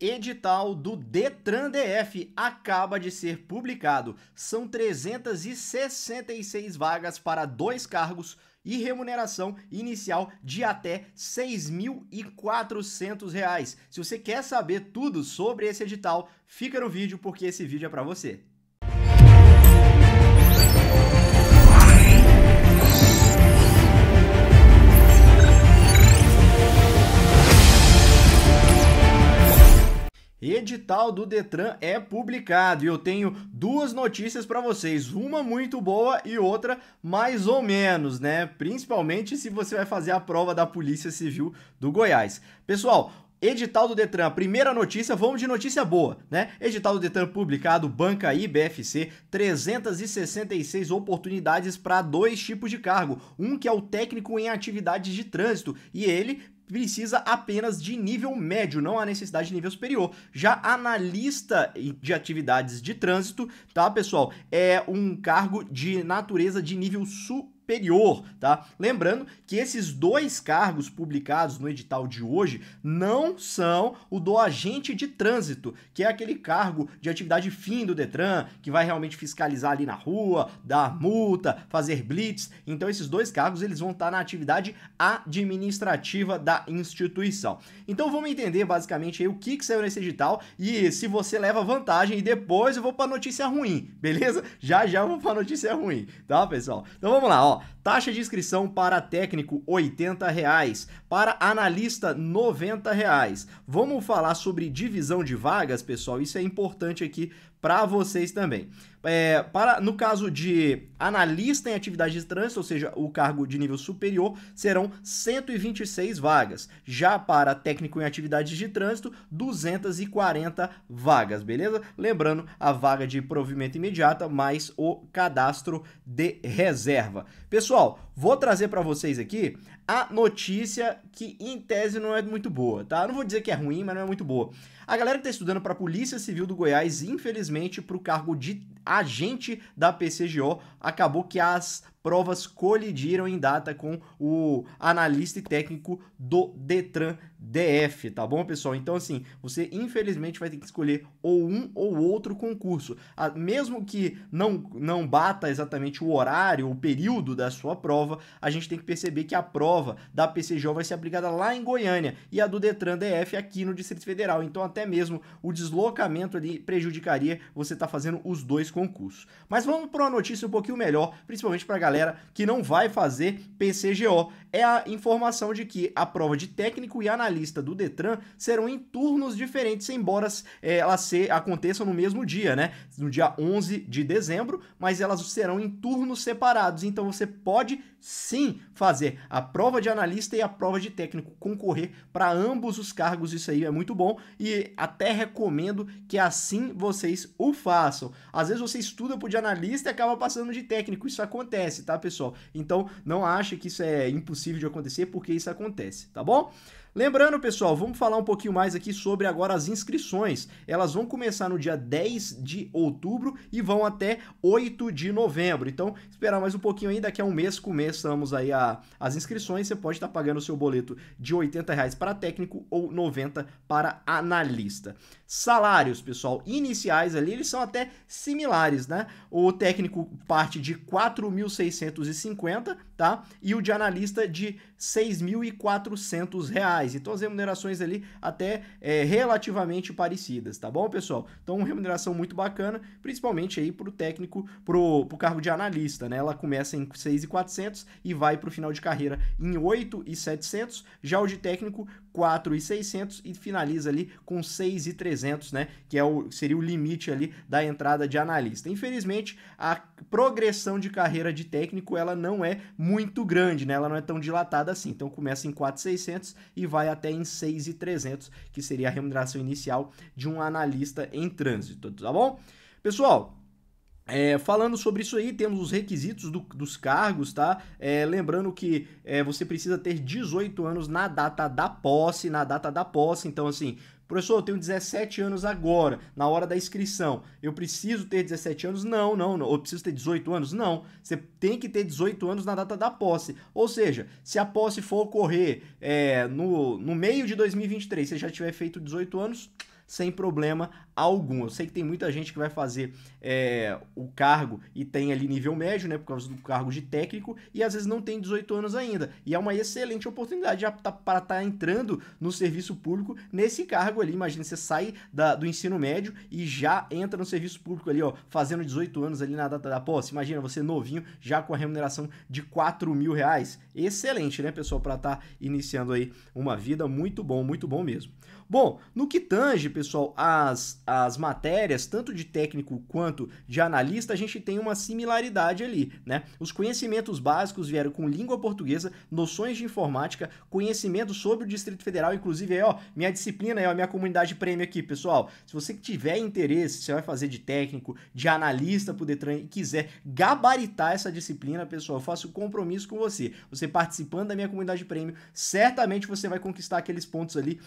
edital do Detran DF acaba de ser publicado. São 366 vagas para dois cargos e remuneração inicial de até R$ 6.400. Se você quer saber tudo sobre esse edital, fica no vídeo porque esse vídeo é para você. Edital do Detran é publicado e eu tenho duas notícias para vocês, uma muito boa e outra mais ou menos, né? Principalmente se você vai fazer a prova da Polícia Civil do Goiás. Pessoal, Edital do Detran, primeira notícia, vamos de notícia boa, né? Edital do Detran publicado, banca IBFC, 366 oportunidades para dois tipos de cargo. Um que é o técnico em atividades de trânsito e ele precisa apenas de nível médio, não há necessidade de nível superior. Já analista de atividades de trânsito, tá, pessoal? É um cargo de natureza de nível superior superior, tá? Lembrando que esses dois cargos publicados no edital de hoje não são o do agente de trânsito, que é aquele cargo de atividade fim do Detran, que vai realmente fiscalizar ali na rua, dar multa, fazer blitz. Então esses dois cargos eles vão estar na atividade administrativa da instituição. Então vamos entender basicamente aí o que que saiu nesse edital e se você leva vantagem e depois eu vou para notícia ruim, beleza? Já já eu vou para notícia ruim, tá, pessoal? Então vamos lá, ó taxa de inscrição para técnico R$ reais, para analista R$ reais. Vamos falar sobre divisão de vagas, pessoal. Isso é importante aqui para vocês também. É, para, no caso de analista em atividade de trânsito, ou seja, o cargo de nível superior, serão 126 vagas. Já para técnico em atividades de trânsito, 240 vagas, beleza? Lembrando a vaga de provimento imediata mais o cadastro de reserva. Pessoal, vou trazer para vocês aqui a notícia que em tese não é muito boa, tá? Não vou dizer que é ruim, mas não é muito boa. A galera que tá estudando para a Polícia Civil do Goiás, infelizmente, para o cargo de agente da PCGO, acabou que as provas colidiram em data com o analista e técnico do Detran DF, tá bom, pessoal? Então, assim, você infelizmente vai ter que escolher ou um ou outro concurso. Ah, mesmo que não, não bata exatamente o horário, o período da sua prova, a gente tem que perceber que a prova da PCGO vai ser aplicada lá em Goiânia e a do Detran DF aqui no Distrito Federal. Então, até mesmo o deslocamento ali prejudicaria você estar tá fazendo os dois concurso. Mas vamos para uma notícia um pouquinho melhor, principalmente para a galera que não vai fazer PCGO. É a informação de que a prova de técnico e analista do Detran serão em turnos diferentes, embora é, elas se, aconteçam no mesmo dia, né? No dia 11 de dezembro, mas elas serão em turnos separados. Então você pode sim fazer a prova de analista e a prova de técnico, concorrer para ambos os cargos. Isso aí é muito bom e até recomendo que assim vocês o façam. Às vezes você estuda pro de analista e acaba passando de técnico. Isso acontece, tá, pessoal? Então, não acha que isso é impossível de acontecer, porque isso acontece, tá bom? Lembrando, pessoal, vamos falar um pouquinho mais aqui sobre agora as inscrições. Elas vão começar no dia 10 de outubro e vão até 8 de novembro. Então, esperar mais um pouquinho aí, daqui a um mês começamos aí a, as inscrições. Você pode estar tá pagando o seu boleto de 80 reais para técnico ou 90 para analista. Salários, pessoal, iniciais ali, eles são até similares, né? O técnico parte de 4.650, tá? E o de analista de 6.400 reais reais. Então as remunerações ali até é, relativamente parecidas, tá bom, pessoal? Então uma remuneração muito bacana, principalmente aí para o técnico, para o cargo de analista, né? Ela começa em 6,400 e vai para o final de carreira em 8,700. Já o de técnico 4,600 e finaliza ali com 6,300, né? Que é o, seria o limite ali da entrada de analista. Infelizmente, a progressão de carreira de técnico ela não é muito grande, né? Ela não é tão dilatada assim. Então começa em 4,600 e vai até em 6,300, que seria a remuneração inicial de um analista em trânsito, tá bom? Pessoal, é, falando sobre isso aí, temos os requisitos do, dos cargos, tá? É, lembrando que é, você precisa ter 18 anos na data da posse, na data da posse, então assim, Professor, eu tenho 17 anos agora, na hora da inscrição. Eu preciso ter 17 anos? Não, não, não. Eu preciso ter 18 anos? Não. Você tem que ter 18 anos na data da posse. Ou seja, se a posse for ocorrer é, no, no meio de 2023, você já tiver feito 18 anos, sem problema algum. Eu sei que tem muita gente que vai fazer é, o cargo e tem ali nível médio, né, por causa do cargo de técnico, e às vezes não tem 18 anos ainda. E é uma excelente oportunidade tá, para estar tá entrando no serviço público nesse cargo ali. Imagina, você sai da, do ensino médio e já entra no serviço público ali, ó, fazendo 18 anos ali na data da posse. Imagina, você novinho, já com a remuneração de 4 mil reais. Excelente, né, pessoal, para estar tá iniciando aí uma vida. Muito bom, muito bom mesmo. Bom, no que tange, pessoal, as, as matérias, tanto de técnico quanto de analista, a gente tem uma similaridade ali, né? Os conhecimentos básicos vieram com língua portuguesa, noções de informática, conhecimento sobre o Distrito Federal, inclusive aí, ó, minha disciplina aí, ó, minha comunidade prêmio aqui, pessoal. Se você tiver interesse, você vai fazer de técnico, de analista pro Detran e quiser gabaritar essa disciplina, pessoal, eu faço um compromisso com você. Você participando da minha comunidade prêmio, certamente você vai conquistar aqueles pontos ali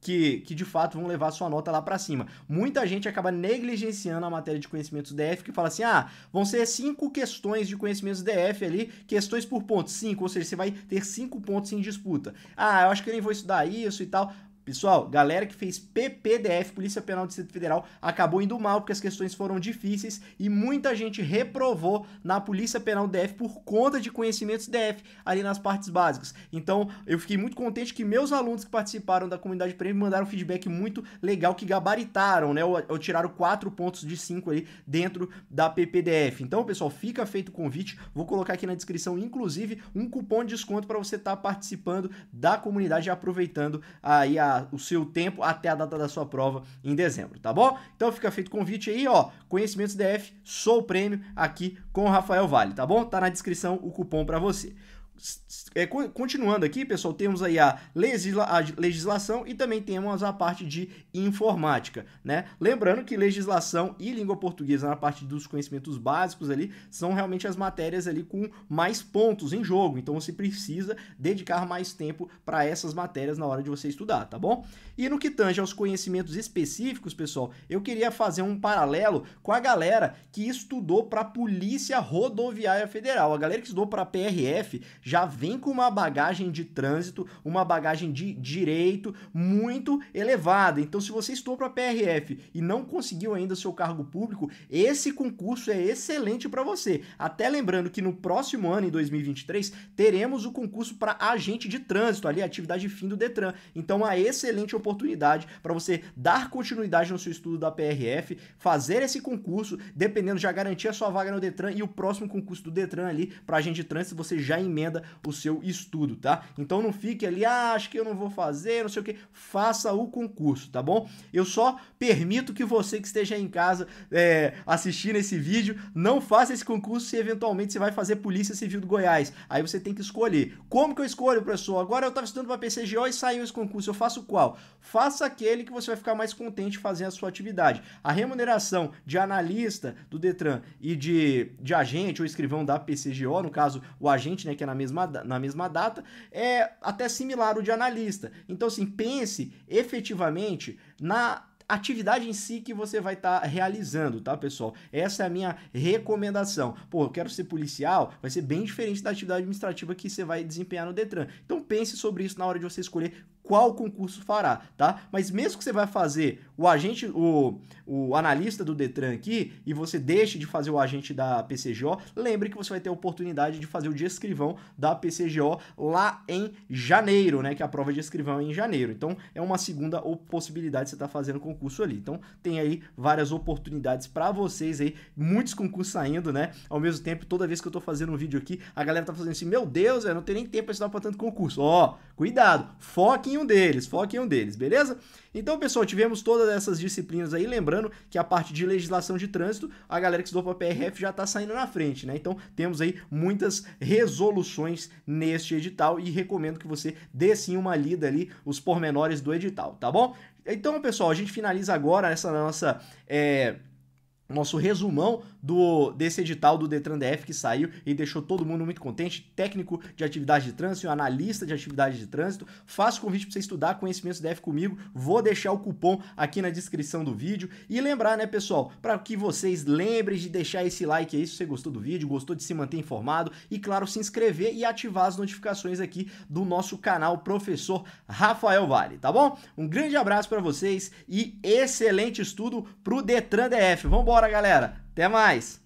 que eh, que, que de fato vão levar sua nota lá para cima. Muita gente acaba negligenciando a matéria de conhecimentos DF, que fala assim: ah, vão ser cinco questões de conhecimentos DF ali, questões por ponto, cinco, ou seja, você vai ter cinco pontos em disputa. Ah, eu acho que eu nem vou estudar isso e tal. Pessoal, galera que fez PPDF, Polícia Penal do Distrito Federal, acabou indo mal porque as questões foram difíceis e muita gente reprovou na Polícia Penal DF por conta de conhecimentos DF ali nas partes básicas. Então, eu fiquei muito contente que meus alunos que participaram da comunidade prêmio mandaram um feedback muito legal que gabaritaram, né? Ou, ou tiraram quatro pontos de cinco ali dentro da PPDF. Então, pessoal, fica feito o convite. Vou colocar aqui na descrição, inclusive, um cupom de desconto para você estar tá participando da comunidade e aproveitando aí a o seu tempo até a data da sua prova em dezembro, tá bom? Então fica feito o convite aí, ó. Conhecimentos DF, sou o prêmio aqui com o Rafael Vale, tá bom? Tá na descrição o cupom para você é, continuando aqui, pessoal, temos aí a, legisla a, legislação e também temos a parte de informática, né? Lembrando que legislação e língua portuguesa na parte dos conhecimentos básicos ali são realmente as matérias ali com mais pontos em jogo, então você precisa dedicar mais tempo para essas matérias na hora de você estudar, tá bom? E no que tange aos conhecimentos específicos, pessoal, eu queria fazer um paralelo com a galera que estudou para Polícia Rodoviária Federal, a galera que estudou para PRF já vem com uma bagagem de trânsito, uma bagagem de direito muito elevada. Então, se você estou para PRF e não conseguiu ainda seu cargo público, esse concurso é excelente para você. Até lembrando que no próximo ano, em 2023, teremos o concurso para agente de trânsito, ali, atividade fim do Detran. Então, uma excelente oportunidade para você dar continuidade no seu estudo da PRF, fazer esse concurso, dependendo, já garantir a sua vaga no Detran e o próximo concurso do Detran ali para agente de trânsito, você já emenda merda o seu estudo, tá? Então não fique ali, ah, acho que eu não vou fazer, não sei o que. Faça o concurso, tá bom? Eu só permito que você que esteja em casa é, assistindo esse vídeo não faça esse concurso se eventualmente você vai fazer Polícia Civil do Goiás. Aí você tem que escolher. Como que eu escolho, professor? Agora eu estava estudando para PCGO e saiu esse concurso. Eu faço qual? Faça aquele que você vai ficar mais contente fazendo a sua atividade. A remuneração de analista do Detran e de, de agente ou escrivão da PCGO, no caso o agente, né, que é na mesma mesma, na mesma data, é até similar ao de analista. Então, assim, pense efetivamente na atividade em si que você vai estar tá realizando, tá, pessoal? Essa é a minha recomendação. Pô, eu quero ser policial, vai ser bem diferente da atividade administrativa que você vai desempenhar no Detran. Então pense sobre isso na hora de você escolher qual concurso fará, tá? Mas mesmo que você vai fazer o agente, o, o analista do Detran aqui, e você deixe de fazer o agente da PCGO, lembre que você vai ter a oportunidade de fazer o de escrivão da PCGO lá em janeiro, né? Que é a prova de escrivão é em janeiro. Então, é uma segunda possibilidade de você estar tá fazendo concurso ali. Então, tem aí várias oportunidades para vocês aí, muitos concursos saindo, né? Ao mesmo tempo, toda vez que eu tô fazendo um vídeo aqui, a galera tá fazendo assim, meu Deus, eu não tenho nem tempo pra estudar pra tanto concurso. Ó, cuidado, foque em um deles, foca em um deles, beleza? Então, pessoal, tivemos todas essas disciplinas aí, lembrando que a parte de legislação de trânsito, a galera que estudou para PRF já está saindo na frente, né? Então, temos aí muitas resoluções neste edital e recomendo que você dê sim uma lida ali os pormenores do edital, tá bom? Então, pessoal, a gente finaliza agora essa nossa... É nosso resumão do desse edital do Detran DF que saiu e deixou todo mundo muito contente, técnico de atividade de trânsito, analista de atividade de trânsito. Faço convite para você estudar conhecimentos DF comigo. Vou deixar o cupom aqui na descrição do vídeo e lembrar, né, pessoal, para que vocês lembrem de deixar esse like aí se você gostou do vídeo, gostou de se manter informado e claro, se inscrever e ativar as notificações aqui do nosso canal Professor Rafael Vale, tá bom? Um grande abraço para vocês e excelente estudo pro Detran DF. Vamos embora fora, galera. Até mais!